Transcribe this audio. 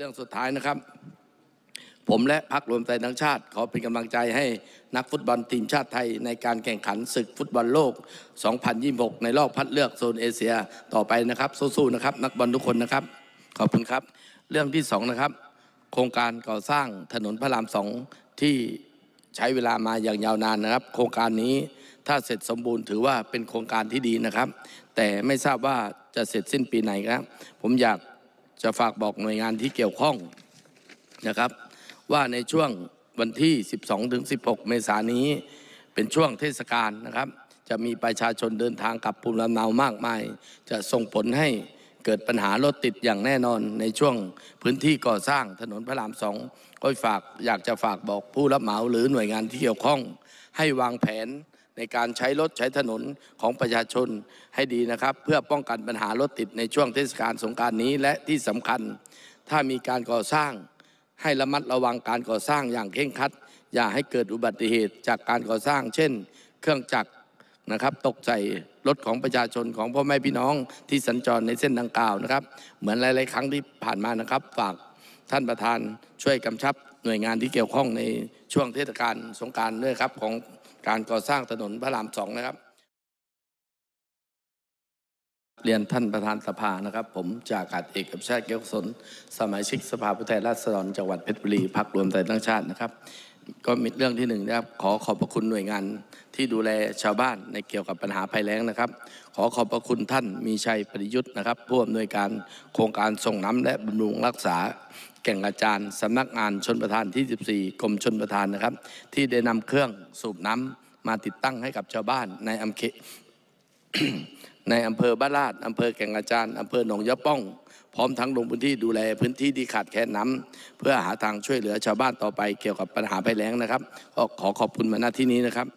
เรื่องสุดท้ายนะครับ ผมและพักรวมใจทั้งชาติ ขอเป็นกำลังใจให้นักฟุตบอลทีมชาติไทยในการแข่งขันศึกฟุตบอลโลก 2026 ในรอบพัดเลือก โซนเอเชียต่อไปนะครับสู้ๆนะครับ นักบอลทุกคนนะครับ ขอบคุณครับ เรื่องที่2นะครับโครงการก่อสร้างถนนพระรามสองที่ใช้เวลามาอย่างยาวนานนะครับ โครงการนี้ถ้าเสร็จสมบูรณ์ถือว่าเป็นโครงการที่ดีนะครับ แต่ไม่ทราบว่าจะเสร็จสิ้นปีไหนครับ ผมอยากจะฝากบอกหน่วยงานที่เกี่ยวข้อง นะครับ ว่าในช่วงวันที่ 12ถึง16 เมษายนนี้เป็นช่วงเทศกาลนะครับ จะมีประชาชนเดินทางกลับภูมิลำเนามากมาย จะส่งผลให้เกิดปัญหารถติดอย่างแน่นอนในช่วงพื้นที่ก่อสร้างถนนพระรามสองก็ฝาก อยากจะฝากบอกผู้รับเหมาหรือหน่วยงานที่เกี่ยวข้อง ให้วางแผนในการใช้รถใช้ถนนของประชาชนให้ดีนะครับ เพื่อป้องกันปัญหารถติดในช่วงเทศกาลสงการนี้และที่สำคัญ ถ้ามีการก่อสร้างให้ระมัดระวังการก่อสร้างอย่างเคร่งครัด อย่าให้เกิดอุบัติเหตุจากการก่อสร้าง เช่น เครื่องจักรนะครับ ตกใจรถของประชาชนของพ่อแม่พี่น้อง ที่สัญจรในเส้นดังกล่าวนะครับ เหมือนหลาย ๆ ครั้งที่ผ่านมานะครับ ฝากท่านประธานช่วยกำชับหน่วยงานที่เกี่ยวข้องในช่วงเทศกาลสงการด้วยครับของการก่อสร้างถนนพระรามสองนะครับ เรียนท่านประธานสภานะครับ ผมจากอากาศเอกกับชาติเกียวสนสมาชิกสภาผู้แทนราษฎรจังหวัดเพชรบุรีพักรวมไทยทั้งชาตินะครับก็มีเรื่องที่หนึ่งนะครับ ขอขอบพระคุณหน่วยงาน ที่ดูแลชาวบ้านในเกี่ยวกับปัญหาภัยแล้งนะครับ ขอขอบพระคุณท่านมีชัยปริยุทธ์นะครับผู้อำนวยการโครงการส่งน้ำและบำรุงรักษา แก่งอาจารย์สานักงานชนประธานที่14กรมชนประธานนะครับ ที่ได้นำเครื่องสูบน้ำ มาติดตั้งให้กับชาวบ้านในอำเภอในอำเภอบ้านลาด อำเภอแก่งอาจารย์อำเภอหนองยะป้อง พร้อมทั้งลงพื้นที่ดูแลพื้นที่ที่ขาดแคลนน้ำเพื่อหาทางช่วยเหลือชาวบ้านต่อไปเกี่ยวกับปัญหาภัยแล้งนะครับ ก็ขอขอบคุณมาณที่นี้นะครับ